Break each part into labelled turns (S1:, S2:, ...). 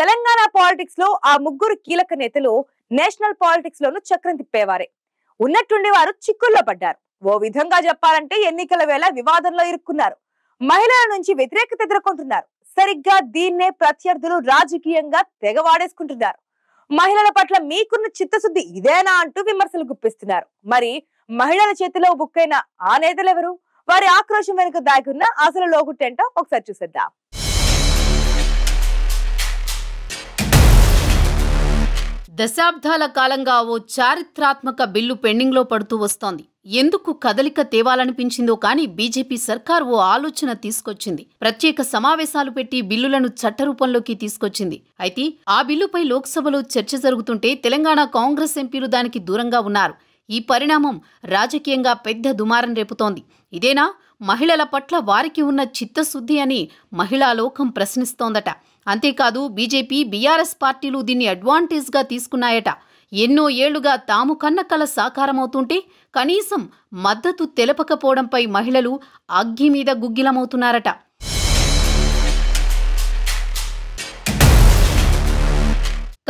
S1: Telangana politics లో ఆ ముగ్గురు కీలక నేతలు నేషనల్ పాలిటిక్స్ లోను చక్రం తిప్పేవారే ఉన్నట్టుండి వారు చిక్కుల్లో పడ్డారు ఓ విధంగా చెప్పాలంటే ఎన్నికల వేళ వివాదంలో ఇరుక్కున్నారు మహిళల నుంచి వ్యతిరేకత ఎదుర్కొంటున్నారు సరిగ్గా దీన్నే ప్రత్యర్థులు రాజకీయంగా తెగవాడేసుకుంటున్నారు మహిళల పట్ల మీకున్న చిత్తశుద్ధి ఇదేనా అంటూ విమర్శలు గుప్పిస్తున్నారు మరి మహిళల చేతిలో బుక్కైన ఆ నేతలు ఎవరు వారి ఆక్రోశం వెనుక దాగున్న అసలు లోగుట్టేంటో ఒకసారి చూసేద్దాం దశాబ్దాల కాలంగా ఓ చారిత్రాత్మక బిల్లు పెండింగ్లో పడుతూ వస్తోంది ఎందుకు కదలిక తేవాలనిపించిందో కానీ బీజేపీ సర్కార్ ఓ ఆలోచన తీసుకొచ్చింది ప్రత్యేక సమావేశాలు పెట్టి బిల్లులను చట్టరూపంలోకి తీసుకొచ్చింది అయితే ఆ బిల్లుపై లోక్సభలో చర్చ జరుగుతుంటే తెలంగాణ కాంగ్రెస్ ఎంపీలు దానికి దూరంగా ఉన్నారు ఈ పరిణామం రాజకీయంగా పెద్ద దుమారం రేపుతోంది ఇదేనా మహిళల పట్ల వారికి ఉన్న చిత్తశుద్ధి అని మహిళా లోకం ప్రశ్నిస్తోందట అంతేకాదు బీజేపీ బీఆర్ఎస్ పార్టీలు దీన్ని అడ్వాంటేజ్గా తీసుకున్నాయట ఎన్నో ఏళ్లుగా తాము కన్న కల సాకారమవుతుంటే కనీసం మద్దతు తెలపకపోవడంపై మహిళలు అగ్గి మీద గుగ్గిలమవుతున్నారట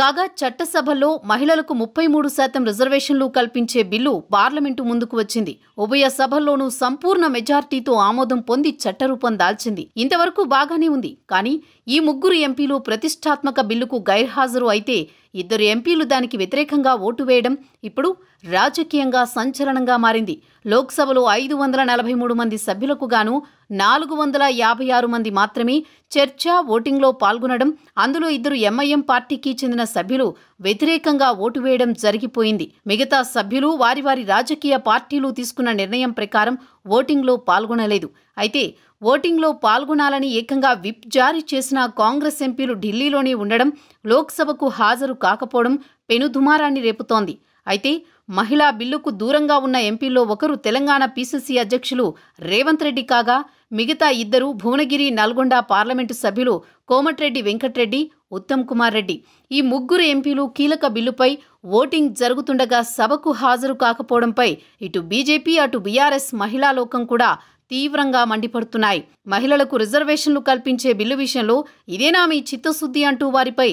S1: కాగా చట్టసభలో మహిళలకు ముప్పై మూడు శాతం రిజర్వేషన్లు కల్పించే బిల్లు పార్లమెంటు ముందుకు వచ్చింది ఉభయ సభల్లోనూ సంపూర్ణ మెజార్టీతో ఆమోదం పొంది చట్టరూపం దాల్చింది ఇంతవరకు బాగానే ఉంది కానీ ఈ ముగ్గురు ఎంపీలు ప్రతిష్టాత్మక బిల్లుకు గైర్హాజరు అయితే ఇద్దరు ఎంపీలు దానికి వ్యతిరేకంగా ఓటు వేయడం ఇప్పుడు రాజకీయంగా సంచలనంగా మారింది లోక్సభలో ఐదు వందల నలభై మూడు మంది సభ్యులకు గాను నాలుగు వందల యాభై ఆరు మంది మాత్రమే చర్చ ఓటింగ్లో పాల్గొనడం అందులో ఇద్దరు ఎంఐఎం పార్టీకి చెందిన సభ్యులు వ్యతిరేకంగా ఓటు వేయడం జరిగిపోయింది మిగతా సభ్యులు వారి వారి రాజకీయ పార్టీలు తీసుకున్న నిర్ణయం ప్రకారం ఓటింగ్లో పాల్గొనలేదు అయితే ఓటింగ్లో పాల్గొనాలని ఏకంగా విప్ జారీ చేసిన కాంగ్రెస్ ఎంపీలు ఢిల్లీలోనే ఉండడం లోక్సభకు హాజరు కాకపోవడం పెనుదుమారాన్ని రేపుతోంది అయితే మహిళా బిల్లుకు దూరంగా ఉన్న ఎంపీల్లో ఒకరు తెలంగాణ పీసీసీ అధ్యక్షులు రేవంత్ రెడ్డి కాగా మిగతా ఇద్దరు భువనగిరి నల్గొండ పార్లమెంటు సభ్యులు కోమటిరెడ్డి వెంకటరెడ్డి ఉత్తమ్ కుమార్ రెడ్డి ఈ ముగ్గురు ఎంపీలు కీలక బిల్లుపై ఓటింగ్ జరుగుతుండగా సభకు హాజరు కాకపోవడంపై ఇటు బీజేపీ అటు బీఆర్ఎస్ మహిళా లోకం కూడా తీవ్రంగా మండిపడుతున్నాయి మహిళలకు రిజర్వేషన్లు కల్పించే బిల్లు విషయంలో ఇదేనా మీ చిత్తశుద్ధి అంటూ వారిపై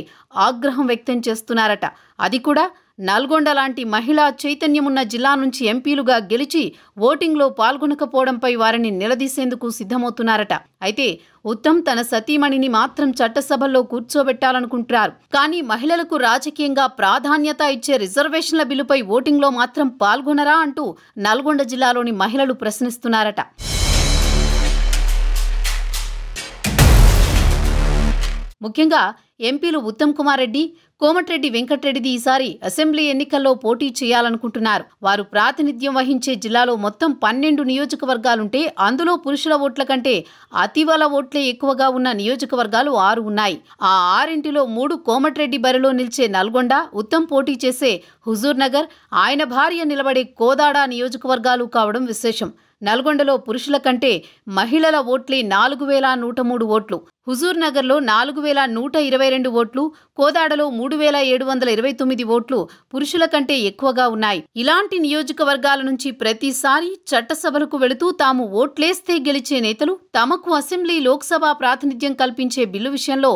S1: ఆగ్రహం వ్యక్తం చేస్తున్నారట అది కూడా నల్గొండ లాంటి మహిళా చైతన్యమున్న జిల్లా నుంచి ఎంపీలుగా గెలిచి ఓటింగ్లో పాల్గొనకపోవడంపై వారిని నిలదీసేందుకు సిద్ధమవుతున్నారట అయితే ఉత్తమ్ తన సతీమణిని మాత్రం చట్టసభల్లో కూర్చోబెట్టాలనుకుంటున్నారు కానీ మహిళలకు రాజకీయంగా ప్రాధాన్యత ఇచ్చే రిజర్వేషన్ల బిల్లుపై ఓటింగ్లో మాత్రం పాల్గొనరా అంటూ నల్గొండ జిల్లాలోని మహిళలు ప్రశ్నిస్తున్నారట ముఖ్యంగా ఎంపీలు ఉత్తమ్ కుమార్ రెడ్డి కోమటిరెడ్డి వెంకటరెడ్డిది ఈసారి అసెంబ్లీ ఎన్నికల్లో పోటీ చేయాలనుకుంటున్నారు వారు ప్రాతినిధ్యం వహించే జిల్లాలో మొత్తం పన్నెండు నియోజకవర్గాలుంటే అందులో పురుషుల ఓట్ల కంటే అతివల ఓట్లే ఎక్కువగా ఉన్న నియోజకవర్గాలు ఆరు ఉన్నాయి ఆ ఆరింటిలో మూడు కోమటిరెడ్డి బరిలో నిలిచే నల్గొండ ఉత్తమ్ పోటీ చేసే హుజూర్నగర్ ఆయన భార్య నిలబడే కోదాడ నియోజకవర్గాలు కావడం విశేషం నల్గొండలో పురుషుల కంటే మహిళల ఓట్లే నాలుగు వేల నూట మూడు ఓట్లు హుజూర్నగర్లో నాలుగు వేల నూట ఇరవై రెండు ఓట్లు కోదాడలో మూడు వేల ఏడు వందల ఇరవై తొమ్మిది ఓట్లు పురుషుల కంటే ఎక్కువగా ఉన్నాయి ఇలాంటి నియోజకవర్గాల నుంచి ప్రతిసారి చట్టసభలకు వెళుతూ తాము ఓట్లేస్తే గెలిచే నేతలు తమకు అసెంబ్లీ లోక్సభ ప్రాతినిధ్యం కల్పించే బిల్లు విషయంలో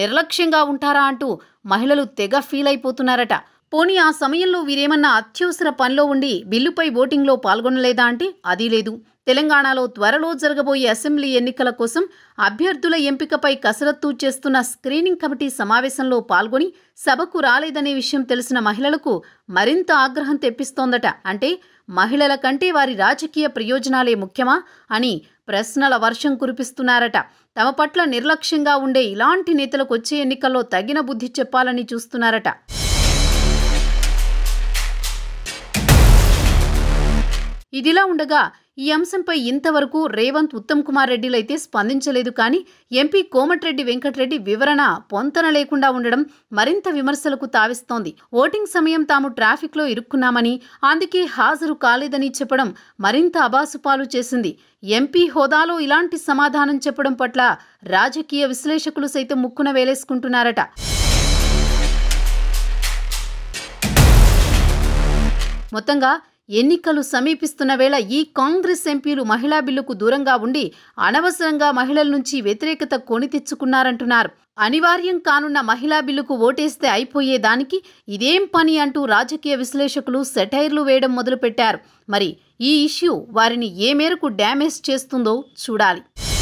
S1: నిర్లక్ష్యంగా ఉంటారా అంటూ మహిళలు తెగ ఫీల్ అయిపోతున్నారట పోనీ ఆ సమయంలో వీరేమన్నా అత్యవసర పనిలో ఉండి బిల్లుపై ఓటింగ్లో పాల్గొనలేదా అంటే అదీ లేదు తెలంగాణలో త్వరలో జరగబోయే అసెంబ్లీ ఎన్నికల కోసం అభ్యర్థుల ఎంపికపై కసరత్తు చేస్తున్న స్క్రీనింగ్ కమిటీ సమావేశంలో పాల్గొని సభకు రాలేదనే విషయం తెలిసిన మహిళలకు మరింత ఆగ్రహం తెప్పిస్తోందట అంటే మహిళల కంటే వారి రాజకీయ ప్రయోజనాలే ముఖ్యమా అని ప్రశ్నల వర్షం కురిపిస్తున్నారట తమ పట్ల నిర్లక్ష్యంగా ఉండే ఇలాంటి నేతలకు వచ్చే ఎన్నికల్లో తగిన బుద్ధి చెప్పాలని చూస్తున్నారట ఇదిలా ఉండగా ఈ అంశంపై ఇంతవరకు రేవంత్ ఉత్తమ్ కుమార్ రెడ్డిలైతే స్పందించలేదు కానీ ఎంపీ కోమటిరెడ్డి వెంకటరెడ్డి వివరణ పొంతన లేకుండా ఉండడం మరింత విమర్శలకు తావిస్తోంది ఓటింగ్ సమయం తాము ట్రాఫిక్లో ఇరుక్కున్నామని అందుకే హాజరు కాలేదని చెప్పడం మరింత అబాసుపాలు చేసింది ఎంపీ హోదాలో ఇలాంటి సమాధానం చెప్పడం పట్ల రాజకీయ విశ్లేషకులు సైతం ముక్కున వేలేసుకుంటున్నారట మొత్తంగా ఎన్నికలు సమీపిస్తున్న వేళ ఈ కాంగ్రెస్ ఎంపీలు మహిళా బిల్లుకు దూరంగా ఉండి అనవసరంగా మహిళల నుంచి వ్యతిరేకత కొని తెచ్చుకున్నారంటున్నారు అనివార్యం కానున్న మహిళా బిల్లుకు ఓటేస్తే అయిపోయేదానికి ఇదేం పని అంటూ రాజకీయ విశ్లేషకులు సెటైర్లు వేయడం మొదలుపెట్టారు మరి ఈ ఇష్యూ వారిని ఏ మేరకు డ్యామేజ్ చేస్తుందో చూడాలి